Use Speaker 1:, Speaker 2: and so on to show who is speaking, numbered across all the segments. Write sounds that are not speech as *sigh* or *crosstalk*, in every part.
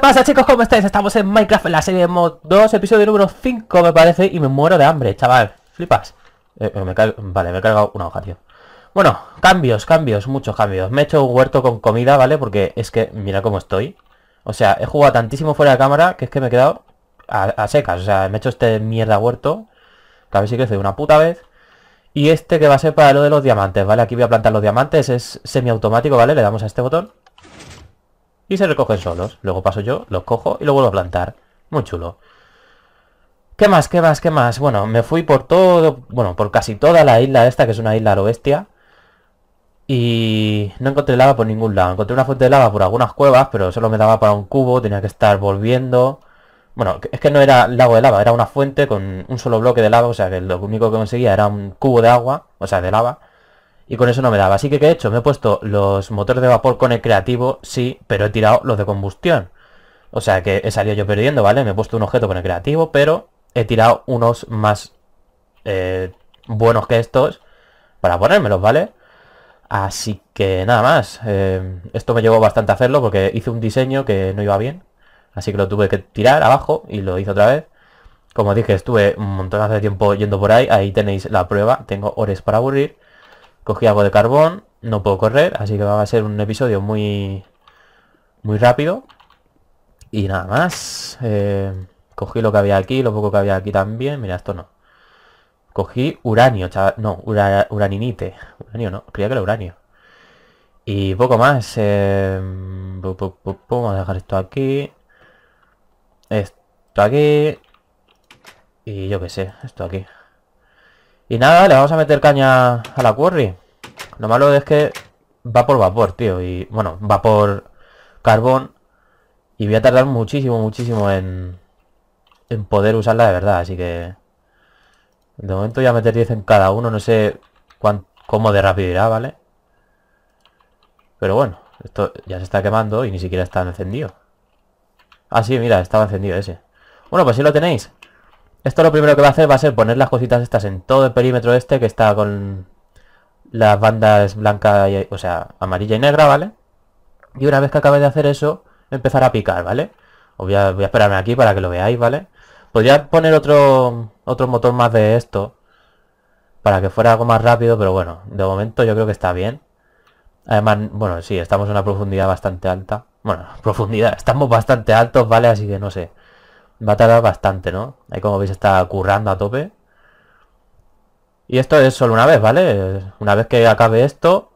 Speaker 1: pasa chicos? ¿Cómo estáis? Estamos en Minecraft, en la serie de mod 2, episodio número 5 me parece Y me muero de hambre, chaval, flipas eh, Vale, me he cargado una hoja, tío Bueno, cambios, cambios, muchos cambios Me he hecho un huerto con comida, ¿vale? Porque es que, mira cómo estoy O sea, he jugado tantísimo fuera de cámara que es que me he quedado a, secas O sea, me he hecho este mierda huerto Que a ver si crece de una puta vez y este que va a ser para lo de los diamantes, ¿vale? Aquí voy a plantar los diamantes, es semiautomático, ¿vale? Le damos a este botón y se recogen solos. Luego paso yo, los cojo y lo vuelvo a plantar. Muy chulo. ¿Qué más? ¿Qué más? ¿Qué más? Bueno, me fui por todo, bueno, por casi toda la isla esta, que es una isla a Y no encontré lava por ningún lado. Encontré una fuente de lava por algunas cuevas, pero solo me daba para un cubo, tenía que estar volviendo. Bueno, es que no era lago de lava, era una fuente con un solo bloque de lava, o sea que lo único que conseguía era un cubo de agua, o sea, de lava y con eso no me daba. Así que, ¿qué he hecho? Me he puesto los motores de vapor con el creativo, sí, pero he tirado los de combustión. O sea que he salido yo perdiendo, ¿vale? Me he puesto un objeto con el creativo, pero he tirado unos más eh, buenos que estos para ponérmelos, ¿vale? Así que nada más. Eh, esto me llevó bastante a hacerlo porque hice un diseño que no iba bien. Así que lo tuve que tirar abajo y lo hice otra vez. Como dije, estuve un montón de tiempo yendo por ahí. Ahí tenéis la prueba. Tengo horas para aburrir. Cogí algo de carbón. No puedo correr, así que va a ser un episodio muy, muy rápido. Y nada más. Eh, cogí lo que había aquí, lo poco que había aquí también. Mira, esto no. Cogí uranio, chaval. No, uraninite. Uranio no, creía que era uranio. Y poco más. Eh, vamos a dejar esto aquí. Esto aquí. Y yo qué sé, esto aquí. Y nada, le vamos a meter caña a la quarry. Lo malo es que va por vapor, tío. Y bueno, va por carbón. Y voy a tardar muchísimo, muchísimo en, poder usarla de verdad. Así que de momento voy a meter 10 en cada uno. No sé cómo de rápido irá, ¿vale? Pero bueno, esto ya se está quemando y ni siquiera está encendido. Ah, sí, mira, estaba encendido ese. Bueno, pues si lo tenéis. Esto lo primero que va a hacer va a ser poner las cositas estas en todo el perímetro este que está con las bandas blanca, o sea, amarilla y negra, ¿vale? Y una vez que acabe de hacer eso, empezar a picar, ¿vale? voy a, a esperarme aquí para que lo veáis, ¿vale? Podría poner otro, otro motor más de esto para que fuera algo más rápido, pero bueno, de momento yo creo que está bien. Además, bueno, sí, estamos en una profundidad bastante alta. Bueno, *laughs* profundidad, estamos bastante altos, ¿vale? Así que no sé va a tardar bastante, ¿no? Ahí como veis está currando a tope. Y esto es solo una vez, ¿vale? Una vez que acabe esto,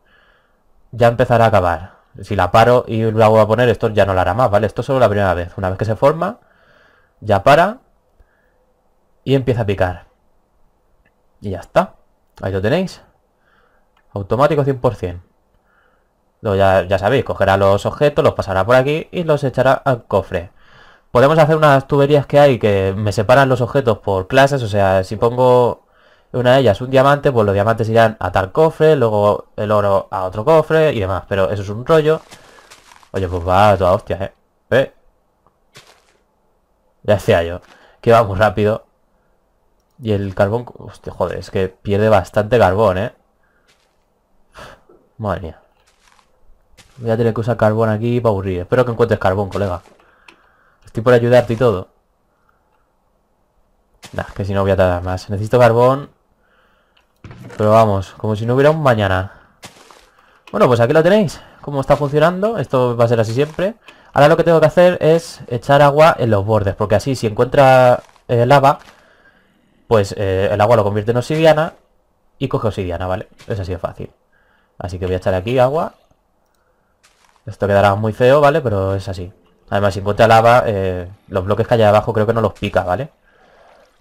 Speaker 1: ya empezará a acabar. Si la paro y la voy a poner, esto ya no lo hará más, ¿vale? Esto es solo la primera vez. Una vez que se forma, ya para y empieza a picar. Y ya está. Ahí lo tenéis. Automático 100%. ya, ya sabéis, cogerá los objetos, los pasará por aquí y los echará al cofre. Podemos hacer unas tuberías que hay que me separan los objetos por clases, o sea, si pongo una de ellas un diamante, pues los diamantes irán a tal cofre, luego el oro a otro cofre y demás, pero eso es un rollo. Oye, pues va toda hostia, ¿eh? ¿Eh? Ya decía yo, que va muy rápido. Y el carbón... Hostia, joder, es que pierde bastante carbón, ¿eh? Madre mía. Voy a tener que usar carbón aquí para aburrir. Espero que encuentres carbón, colega. Estoy por ayudarte y todo. Nah, que si no voy a tardar más. Necesito carbón. Pero vamos, como si no hubiera un mañana. Bueno, pues aquí lo tenéis. Cómo está funcionando. Esto va a ser así siempre. Ahora lo que tengo que hacer es echar agua en los bordes. Porque así, si encuentra eh, lava, pues eh, el agua lo convierte en obsidiana. Y coge obsidiana, ¿vale? Es así de fácil. Así que voy a echar aquí agua. Esto quedará muy feo, ¿vale? Pero es así. Además, si encuentra lava, eh, los bloques que hay abajo creo que no los pica, ¿vale?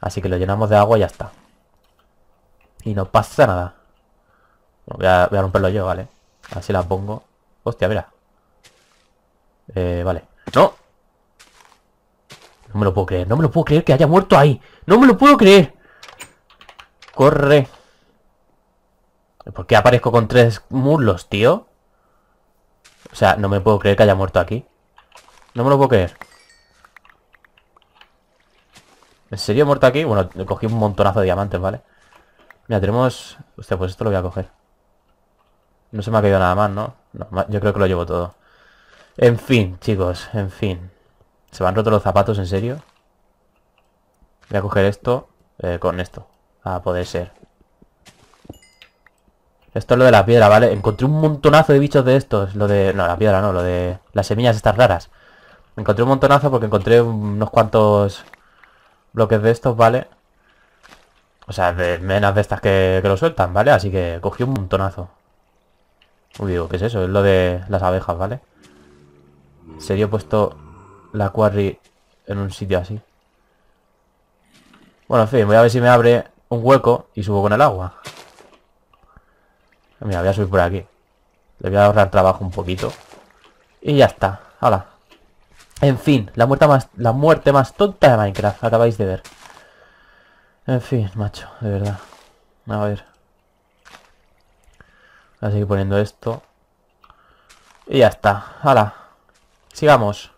Speaker 1: Así que lo llenamos de agua y ya está. Y no pasa nada. voy, a, romperlo yo, ¿vale? Así la pongo. Hostia, mira. Eh, vale. ¡No! No me lo puedo creer. No me lo puedo creer que haya muerto ahí. ¡No me lo puedo creer! ¡Corre! ¿Por qué aparezco con tres muslos, tío? O sea, no me puedo creer que haya muerto aquí. No me lo puedo creer. ¿En serio muerto aquí? Bueno, cogí un montonazo de diamantes, ¿vale? Mira, tenemos... usted pues esto lo voy a coger. No se me ha caído nada más, ¿no? yo creo que lo llevo todo. En fin, chicos, en fin. ¿Se me han roto los zapatos, en serio? Voy a coger esto eh, con esto. A poder ser. Esto es lo de la piedra, ¿vale? Encontré un montonazo de bichos de estos. Lo de... No, la piedra no, lo de... Las semillas estas raras encontré un montonazo porque encontré unos cuantos bloques de estos, ¿vale? O sea, de menos de estas que, lo sueltan, ¿vale? Así que cogí un montonazo. Uy, digo, ¿qué es eso? Es lo de las abejas, ¿vale? Sería puesto la quarry en un sitio así. Bueno, en fin, voy a ver si me abre un hueco y subo con el agua. Mira, voy a subir por aquí. Le voy a ahorrar trabajo un poquito. Y ya está. hola en fin, la muerte más, la muerte más tonta de Minecraft, acabáis de ver. En fin, macho, de verdad. A ver. Voy a seguir poniendo esto. Y ya está. ¡Hala! Sigamos.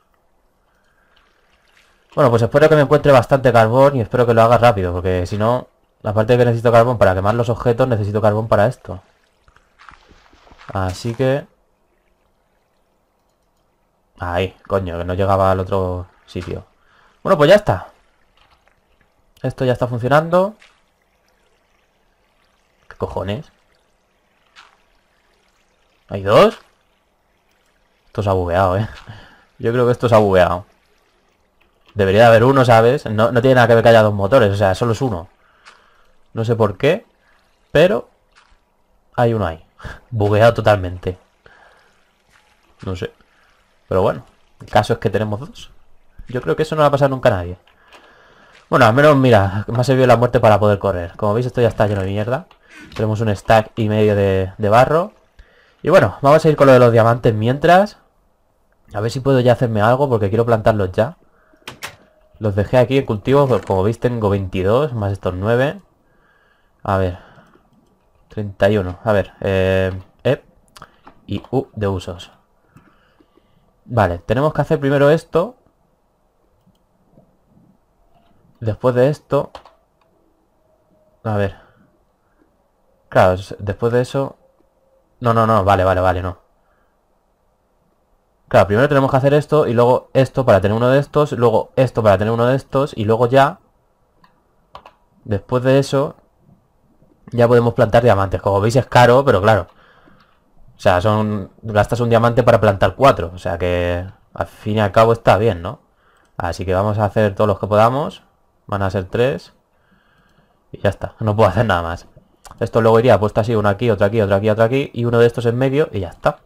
Speaker 1: Bueno, pues espero que me encuentre bastante carbón y espero que lo haga rápido, porque si no... la de que necesito carbón para quemar los objetos, necesito carbón para esto. Así que... Ahí, coño, que no llegaba al otro sitio. Bueno, pues ya está. Esto ya está funcionando. ¿Qué cojones? ¿Hay dos? Esto se ha bugueado, ¿eh? *laughs* Yo creo que esto se ha bugueado. Debería de haber uno, ¿sabes? No, no tiene nada que ver que haya dos motores, o sea, solo es uno. No sé por qué, pero hay uno ahí. *laughs* Bugueado totalmente. No sé. Pero bueno, el caso es que tenemos dos. Yo creo que eso no va a pasar nunca a nadie. Bueno, al menos, mira, me ha servido la muerte para poder correr. Como veis, esto ya está lleno de mierda. Tenemos un stack y medio de, barro. Y bueno, vamos a ir con lo de los diamantes mientras. A ver si puedo ya hacerme algo porque quiero plantarlos ya. Los dejé aquí en cultivo, pues, como veis tengo 22 más estos 9. A ver. 31, a ver. Eh, y e, U de usos. Vale, tenemos que hacer primero esto. Después de esto... A ver. Claro, después de eso... No, no, no, vale, vale, vale, no. Claro, primero tenemos que hacer esto y luego esto para tener uno de estos, luego esto para tener uno de estos y luego ya, después de eso, ya podemos plantar diamantes. Como veis es caro, pero claro, o sea, son gastas un diamante para plantar cuatro. O sea que al fin y al cabo está bien, ¿no? Así que vamos a hacer todos los que podamos. Van a ser tres. Y ya está. No puedo hacer nada más. Esto luego iría puesto así, uno aquí, otro aquí, otro aquí, otro aquí. Y uno de estos en medio y ya está.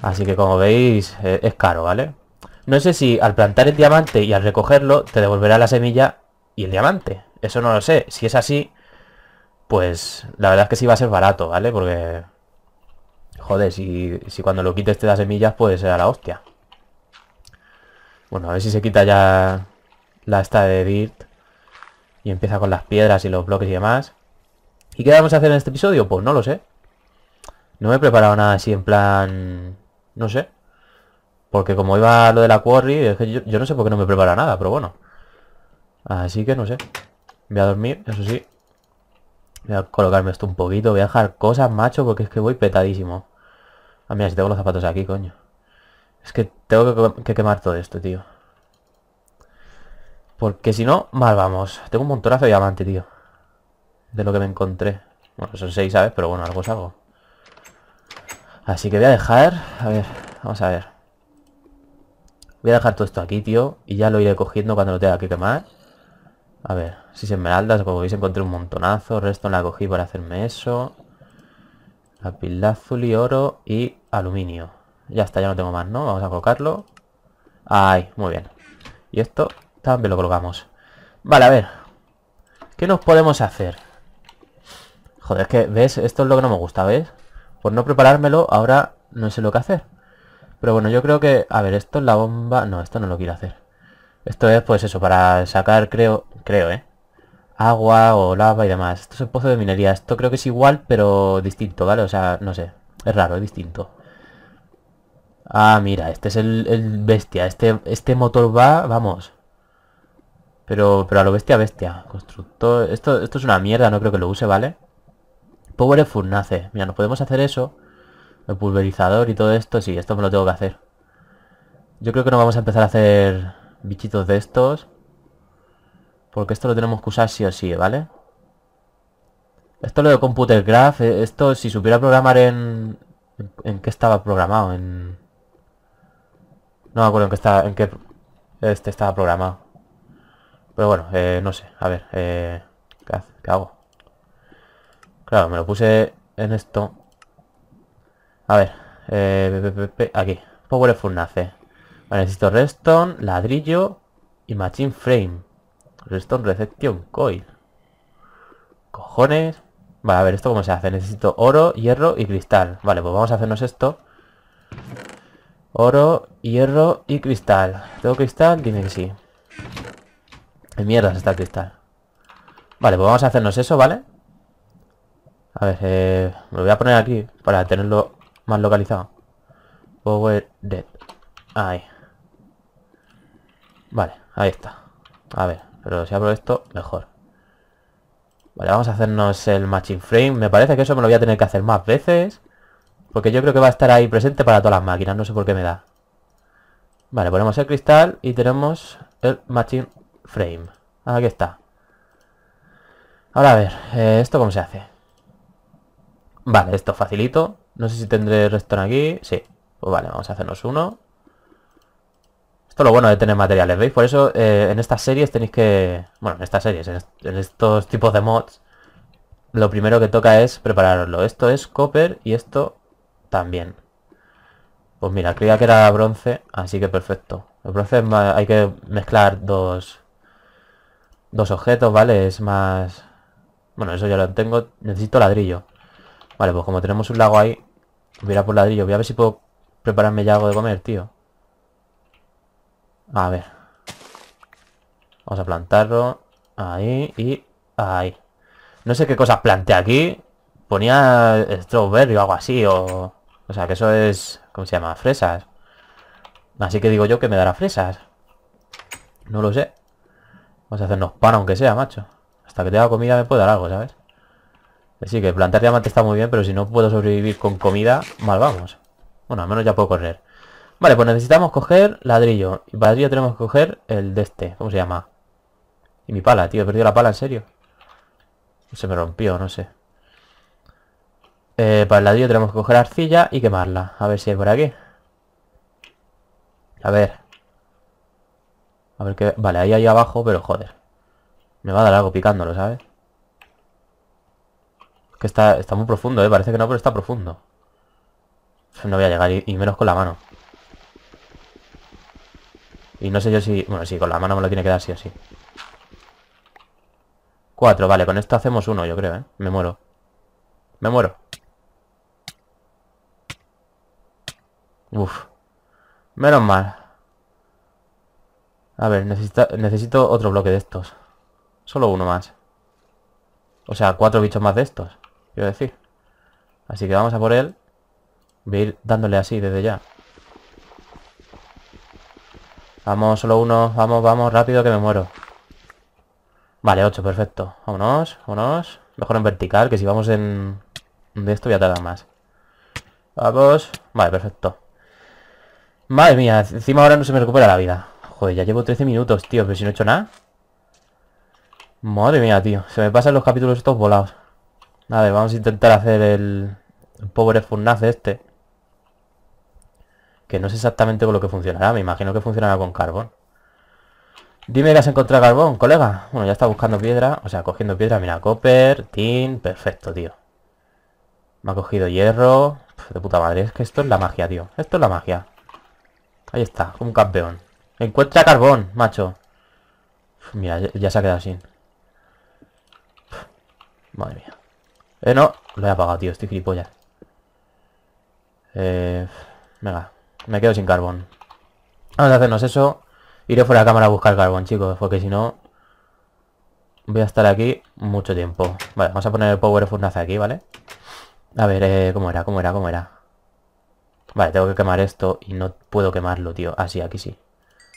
Speaker 1: Así que como veis, eh, es caro, ¿vale? No sé si al plantar el diamante y al recogerlo, te devolverá la semilla y el diamante. Eso no lo sé. Si es así, pues la verdad es que sí va a ser barato, ¿vale? Porque Joder, si, cuando lo quites te las semillas puede ser a la hostia. Bueno, a ver si se quita ya la esta de Dirt. Y empieza con las piedras y los bloques y demás. ¿Y qué vamos a hacer en este episodio? Pues no lo sé. No me he preparado nada así en plan... No sé. Porque como iba lo de la quarry, yo, no sé por qué no me prepara nada, pero bueno. Así que no sé. Voy a dormir, eso sí. Voy a colocarme esto un poquito. Voy a dejar cosas, macho, porque es que voy petadísimo. Ah, mira, si tengo los zapatos aquí, coño. Es que tengo que, quemar todo esto, tío. Porque si no, mal vamos. Tengo un montonazo de diamante, tío. De lo que me encontré. Bueno, son seis, ¿sabes? Pero bueno, algo es algo. Así que voy a dejar... A ver, vamos a ver. Voy a dejar todo esto aquí, tío. Y ya lo iré cogiendo cuando lo tenga que quemar. A ver, si se esmeraldas, como veis encontré un montonazo. El Resto no la cogí para hacerme eso y oro y aluminio. Ya está, ya no tengo más, ¿no? Vamos a colocarlo. Ahí, muy bien. Y esto también lo colgamos Vale, a ver. ¿Qué nos podemos hacer? Joder, es que, ¿ves? Esto es lo que no me gusta, ¿ves? Por no preparármelo, ahora no sé lo que hacer. Pero bueno, yo creo que... A ver, esto es la bomba... No, esto no lo quiero hacer. Esto es, pues eso, para sacar, creo... Creo, ¿eh? agua o lava y demás. Esto es el pozo de minería. Esto creo que es igual, pero distinto, ¿vale? O sea, no sé. Es raro, es distinto. Ah, mira, este es el, bestia. Este, este motor va, vamos. Pero, pero a lo bestia, bestia. Constructor... Esto, esto es una mierda, no creo que lo use, ¿vale? Power nace Mira, no podemos hacer eso. El pulverizador y todo esto. Sí, esto me lo tengo que hacer. Yo creo que no vamos a empezar a hacer bichitos de estos. Porque esto lo tenemos que usar sí o sí, ¿vale? Esto lo de Computer Graph, eh, esto si supiera programar en... ¿En qué estaba programado? En... No me acuerdo en qué, estaba, en este estaba programado. Pero bueno, eh, no sé. A ver, eh, ¿qué hago? Claro, me lo puse en esto. A ver, eh, aquí. Powerful nace. necesito redstone, ladrillo y machine frame. Redstone pues recepción Coil. Cojones. Vale, a ver, ¿esto cómo se hace? Necesito oro, hierro y cristal. Vale, pues vamos a hacernos esto. Oro, hierro y cristal. ¿Tengo cristal? tiene que sí. En mierdas está el cristal. Vale, pues vamos a hacernos eso, ¿vale? A ver, eh, me voy a poner aquí para tenerlo más localizado. Power Dead. Ahí. Vale, ahí está. A ver. Pero si abro esto, mejor. Vale, vamos a hacernos el matching frame. Me parece que eso me lo voy a tener que hacer más veces. Porque yo creo que va a estar ahí presente para todas las máquinas. No sé por qué me da. Vale, ponemos el cristal y tenemos el matching frame. Aquí está. Ahora a ver, eh, ¿esto cómo se hace? Vale, esto facilito. No sé si tendré restón aquí. Sí. Pues vale, vamos a hacernos uno lo bueno de tener materiales, ¿veis? Por eso eh, en estas series tenéis que... Bueno, en estas series, en, estos tipos de mods, lo primero que toca es prepararlo. Esto es copper y esto también. Pues mira, creía que era bronce, así que perfecto. El bronce hay que mezclar dos, dos objetos, ¿vale? Es más... Bueno, eso ya lo tengo. Necesito ladrillo. Vale, pues como tenemos un lago ahí, voy por ladrillo. Voy a ver si puedo prepararme ya algo de comer, tío. A ver. Vamos a plantarlo. Ahí y ahí. No sé qué cosas planté aquí. Ponía strawberry o algo así. O, o sea, que eso es... ¿Cómo se llama? Fresas. Así que digo yo que me dará fresas. No lo sé. Vamos a hacernos pan aunque sea, macho. Hasta que tenga comida me puede dar algo, ¿sabes? Así que plantar diamante está muy bien, pero si no puedo sobrevivir con comida, mal vamos. Bueno, al menos ya puedo correr. Vale, pues necesitamos coger ladrillo. Y para ladrillo tenemos que coger el de este. ¿Cómo se llama? Y mi pala, tío. He perdido la pala, en serio. Se me rompió, no sé. Eh, para el ladrillo tenemos que coger arcilla y quemarla. A ver si hay por aquí. A ver. A ver qué... Vale, ahí ahí abajo, pero joder. Me va a dar algo picándolo, ¿sabes? Que está, está muy profundo, ¿eh? Parece que no, pero está profundo. No voy a llegar, y menos con la mano. Y no sé yo si... Bueno, sí, con la mano me lo tiene que dar sí o sí. Cuatro, vale, con esto hacemos uno, yo creo, ¿eh? Me muero. Me muero. Uf. Menos mal. A ver, necesito, necesito otro bloque de estos. Solo uno más. O sea, cuatro bichos más de estos. Quiero decir. Así que vamos a por él. Voy a ir dándole así desde ya. Vamos, solo uno. Vamos, vamos, rápido que me muero. Vale, ocho, perfecto. Vámonos, vámonos. Mejor en vertical, que si vamos en... De esto ya tardar más. Vamos. Vale, perfecto. Madre mía, encima ahora no se me recupera la vida. Joder, ya llevo 13 minutos, tío, pero si no he hecho nada. Madre mía, tío. Se me pasan los capítulos estos volados. A vamos a intentar hacer el... el pobre furnace este. Que no sé exactamente con lo que funcionará. Me imagino que funcionará con carbón. Dime que has encontrado carbón, colega. Bueno, ya está buscando piedra. O sea, cogiendo piedra. Mira, copper, tin. Perfecto, tío. Me ha cogido hierro. de puta madre. Es que esto es la magia, tío. Esto es la magia. Ahí está, un campeón. Encuentra carbón, macho. mira, ya se ha quedado sin. madre mía. Eh, no. Lo he apagado, tío. Estoy gilipollas. Eh, venga. Me quedo sin carbón. Vamos a hacernos eso. Iré fuera de cámara a buscar carbón, chicos, porque si no... Voy a estar aquí mucho tiempo. Vale, vamos a poner el Power Furnace aquí, ¿vale? A ver, eh, ¿cómo era? ¿Cómo era? ¿Cómo era? Vale, tengo que quemar esto y no puedo quemarlo, tío. Ah, sí, aquí sí.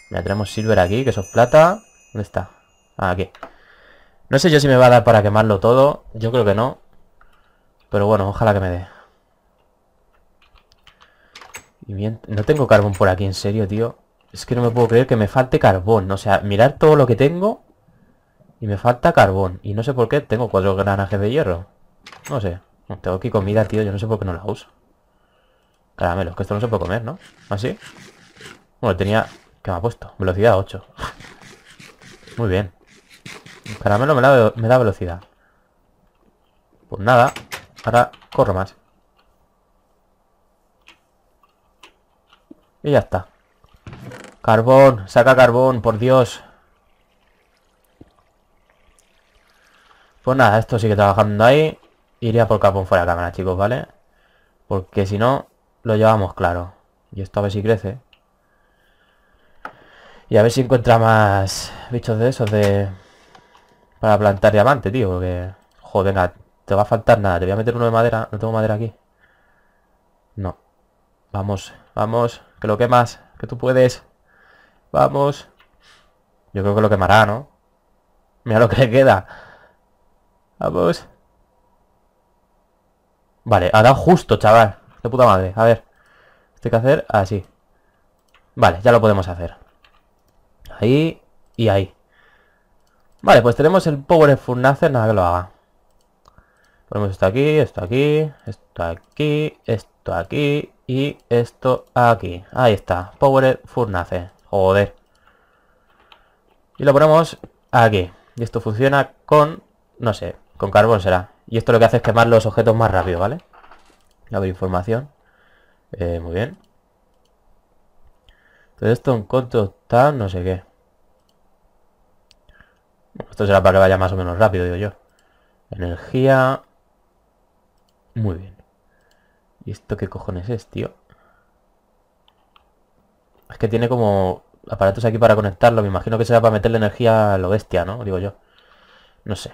Speaker 1: Mira, tenemos silver aquí, que eso es plata. ¿Dónde está? Ah, aquí. No sé yo si me va a dar para quemarlo todo. Yo creo que no. Pero bueno, ojalá que me dé no tengo carbón por aquí, en serio, tío. Es que no me puedo creer que me falte carbón. O sea, mirar todo lo que tengo y me falta carbón. Y no sé por qué tengo cuatro granajes de hierro. No sé. Tengo aquí comida, tío. Yo no sé por qué no la uso. es que esto no se puede comer, ¿no? ¿Así? ¿Ah, bueno, tenía... ¿Qué me ha puesto? Velocidad 8. *laughs* Muy bien. caramelo me da velocidad. Pues nada. Ahora corro más. Y ya está. Carbón, saca carbón, por Dios. Pues nada, esto sigue trabajando ahí. Iría por carbón fuera de cámara, chicos, ¿vale? Porque si no, lo llevamos claro. Y esto a ver si crece. Y a ver si encuentra más bichos de esos de... Para plantar diamante, tío, porque... Joder, te va a faltar nada. Te voy a meter uno de madera. No tengo madera aquí. No. Vamos, vamos. Que lo quemas, que tú puedes. Vamos. Yo creo que lo quemará, ¿no? Mira lo que le queda. Vamos. Vale, ha dado justo, chaval. De puta madre. A ver. Esto hay que hacer así. Vale, ya lo podemos hacer. Ahí y ahí. Vale, pues tenemos el Power Furnacer, nada que lo haga. Ponemos esto aquí, esto aquí, esto aquí, esto aquí y esto aquí. Ahí está. Power Furnace. Joder. Y lo ponemos aquí. Y esto funciona con... No sé. Con carbón será. Y esto lo que hace es quemar los objetos más rápido, ¿vale? la información. Eh, muy bien. Entonces esto en cuanto está, no sé qué. Esto será para que vaya más o menos rápido, digo yo. Energía. Muy bien. ¿Y esto qué cojones es, tío? Es que tiene como aparatos aquí para conectarlo. Me imagino que será para meterle energía a lo bestia, ¿no? Digo yo. No sé.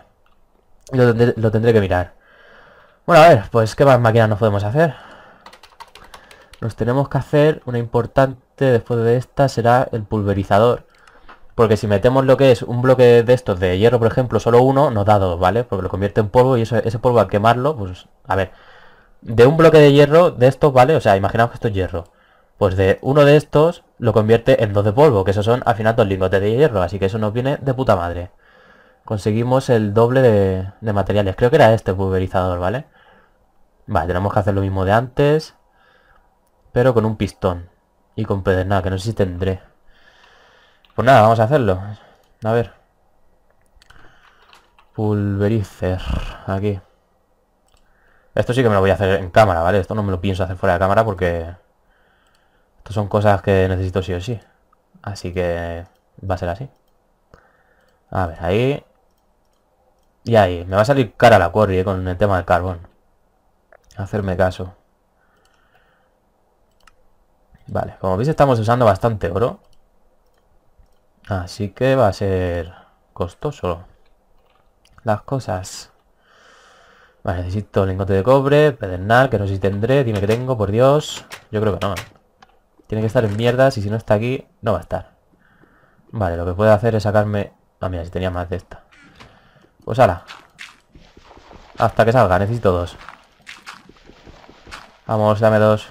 Speaker 1: Lo tendré, que mirar. Bueno, a ver, pues ¿qué más máquinas nos podemos hacer? Nos tenemos que hacer una importante después de esta será el pulverizador. Porque si metemos lo que es un bloque de estos de hierro, por ejemplo, solo uno, nos da dos, ¿vale? Porque lo convierte en polvo y ese polvo al quemarlo, pues, a ver, de un bloque de hierro de estos, ¿vale? O sea, imaginaos que esto es hierro. Pues de uno de estos lo convierte en dos de polvo, que esos son al final dos lingotes de hierro, así que eso nos viene de puta madre. Conseguimos el doble de, materiales. Creo que era este pulverizador, ¿vale? Vale, tenemos que hacer lo mismo de antes, pero con un pistón. Y con pedernal, que no sé si tendré. Pues nada, vamos a hacerlo. A ver. Pulverizer. Aquí. Esto sí que me lo voy a hacer en cámara, ¿vale? Esto no me lo pienso hacer fuera de cámara porque... Estas son cosas que necesito sí o sí. Así que va a ser así. A ver, ahí... Y ahí. Me va a salir cara la corri eh, con el tema del carbón. Hacerme caso. Vale, como veis estamos usando bastante oro. Así que va a ser costoso las cosas. Vale, necesito lingote de cobre, pedernal, que no sé si tendré. Dime que tengo, por Dios. Yo creo que no. Tiene que estar en mierdas y si no está aquí, no va a estar. Vale, lo que puedo hacer es sacarme... Ah, mira, si tenía más de esta. Pues ala. Hasta que salga, necesito dos. Vamos, dame dos.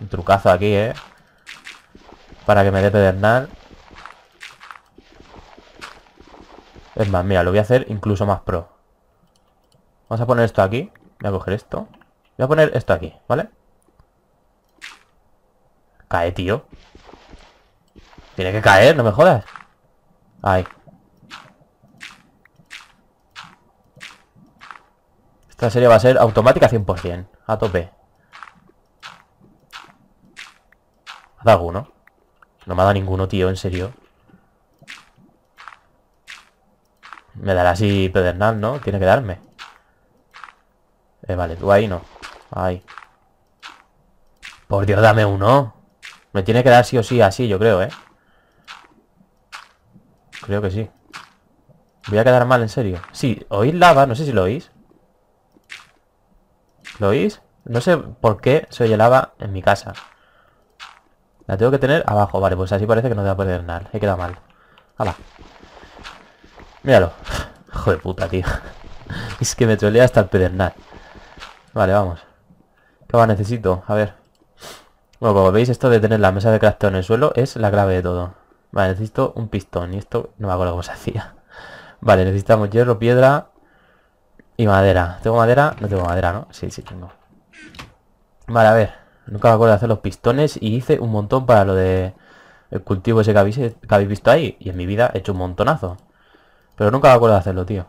Speaker 1: Un trucazo aquí, ¿eh? Para que me dé pedernal. Es más, mira, lo voy a hacer incluso más pro. Vamos a poner esto aquí. Voy a coger esto. Voy a poner esto aquí, ¿vale? Cae, tío. Tiene que caer, no me jodas. Ahí. Esta serie va a ser automática 100%. A tope. ¿Ha dado alguno? No me ha dado ninguno, tío, en serio. Me dará así pedernal, ¿no? Tiene que darme. Eh, vale, tú ahí no. Ahí. Por Dios, dame uno. Me tiene que dar sí o sí así, yo creo, ¿eh? Creo que sí. Voy a quedar mal, en serio. Sí, oís lava, no sé si lo oís. ¿Lo oís? No sé por qué se oye lava en mi casa. La tengo que tener abajo. Vale, pues así parece que no te va a perder nada. He quedado mal. Hala. Míralo. Hijo *laughs* de puta, tío. *laughs* Es que me trolea hasta el pedernal. Vale, vamos. ¿Qué más necesito? A ver. Bueno, como veis, esto de tener la mesa de crafteo en el suelo es la clave de todo. Vale, necesito un pistón. Y esto no me acuerdo cómo se hacía. *laughs* Vale, necesitamos hierro, piedra y madera. ¿Tengo madera? No tengo madera, ¿no? Sí, sí tengo. Vale, a ver. Nunca me acuerdo de hacer los pistones y hice un montón para lo de el cultivo ese que que habéis visto ahí. Y en mi vida he hecho un montonazo. Pero nunca me acuerdo de hacerlo, tío.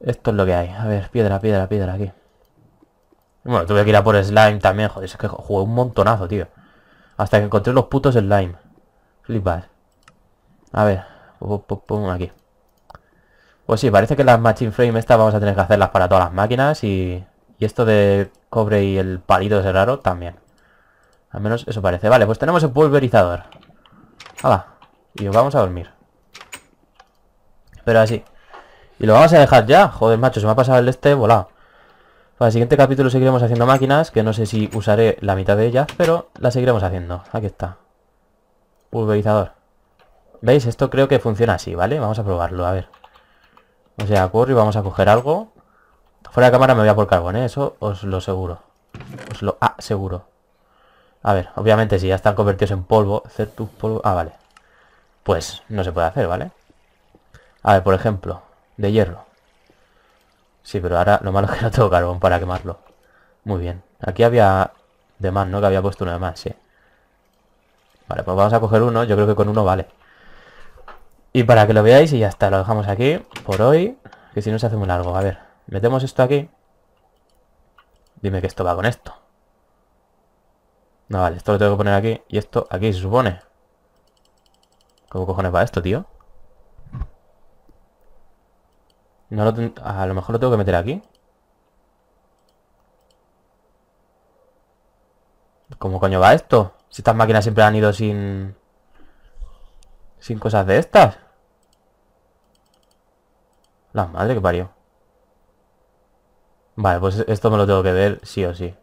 Speaker 1: Esto es lo que hay. A ver, piedra, piedra, piedra aquí. Bueno, tuve que ir a por slime también, joder. Es que jugué un montonazo, tío. Hasta que encontré los putos slime. Flipas A ver. Pum, aquí. Pues sí, parece que las machine frame estas vamos a tener que hacerlas para todas las máquinas y... Y esto de cobre y el palito de raro también. Al menos eso parece. Vale, pues tenemos el pulverizador. Hala. Y vamos a dormir. Pero así. Y lo vamos a dejar ya. Joder, macho, se me ha pasado el este volado. Para el siguiente capítulo seguiremos haciendo máquinas, que no sé si usaré la mitad de ellas, pero las seguiremos haciendo. Aquí está. Pulverizador. ¿Veis? Esto creo que funciona así, ¿vale? Vamos a probarlo, a ver. O sea, Y vamos a coger algo. Fuera de cámara me voy a por carbón, ¿eh? Eso os lo seguro Os lo aseguro. A ver, obviamente si ya están convertidos en polvo, hacer tus polvo... Ah, vale. Pues no se puede hacer, ¿vale? A ver, por ejemplo, de hierro. Sí, pero ahora lo malo es *laughs* que no tengo carbón para quemarlo. Muy bien. Aquí había de más, ¿no? Que había puesto uno de más, sí. Vale, pues vamos a coger uno. Yo creo que con uno vale. Y para que lo veáis y ya está. Lo dejamos aquí por hoy. Que si no se hace muy largo. A ver, metemos esto aquí. Dime que esto va con esto. No, vale, esto lo tengo que poner aquí. Y esto aquí, se supone. ¿Cómo cojones va esto, tío? No A lo mejor lo tengo que meter aquí. ¿Cómo coño va esto? Si estas máquinas siempre han ido sin... Sin cosas de estas. La madre que parió. Vale, pues esto me lo tengo que ver sí o sí.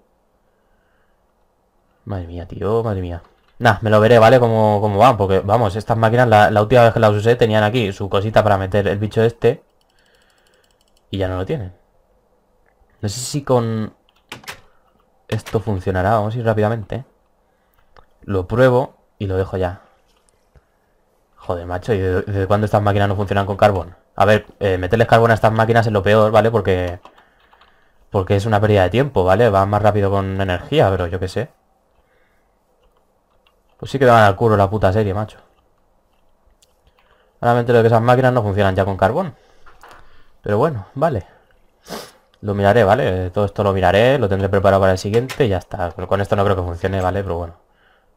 Speaker 1: Madre mía, tío, madre mía. Nah, me lo veré, ¿vale? Como, va van, porque, vamos, estas máquinas, la, la última vez que las usé, tenían aquí su cosita para meter el bicho este. Y ya no lo tienen. No sé si con esto funcionará. Vamos a ir rápidamente. Lo pruebo y lo dejo ya. Joder, macho, ¿y desde cuándo estas máquinas no funcionan con carbón? A ver, eh, meterles carbón a estas máquinas es lo peor, ¿vale? Porque porque es una pérdida de tiempo, ¿vale? va más rápido con energía, pero yo qué sé. Pues sí que van al culo la puta serie, macho. Realmente lo que esas máquinas no funcionan ya con carbón. Pero bueno, vale. Lo miraré, ¿vale? Todo esto lo miraré, lo tendré preparado para el siguiente y ya está. Con esto no creo que funcione, ¿vale? Pero bueno.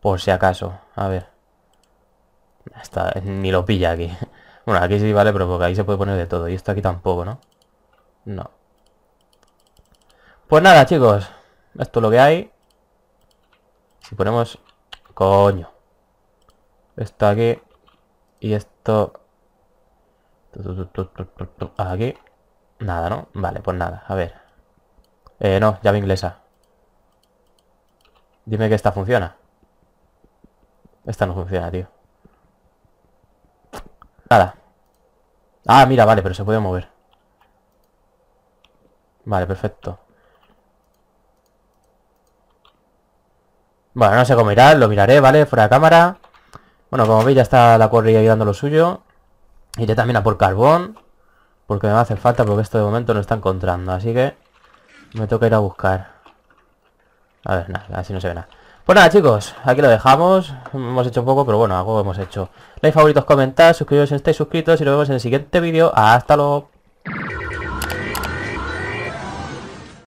Speaker 1: Por si acaso. A ver. Está, ni lo pilla aquí. *laughs* Bueno, aquí sí vale, pero porque ahí se puede poner de todo. Y esto aquí tampoco, ¿no? No. Pues nada, chicos. Esto es lo que hay. Si ponemos... Coño. Esto aquí. Y esto Aquí. Nada, ¿no? Vale, pues nada. A ver. Eh, no, llave inglesa. Dime que esta funciona. Esta no funciona, tío. Nada. Ah, mira, vale, pero se puede mover. Vale, perfecto. Bueno, no sé cómo irá, lo miraré, ¿vale? Fuera de cámara. Bueno, como veis ya está la corrida y dando lo suyo. Iré también a por carbón. Porque me va a hacer falta porque esto de momento no está encontrando. Así que me toca ir a buscar. A ver, nada, así no se ve nada. Pues nada chicos, aquí lo dejamos. Hemos hecho poco, pero bueno, algo hemos hecho. Like, favoritos, comentar, suscribiros si estáis suscritos y nos vemos en el siguiente vídeo. Hasta luego.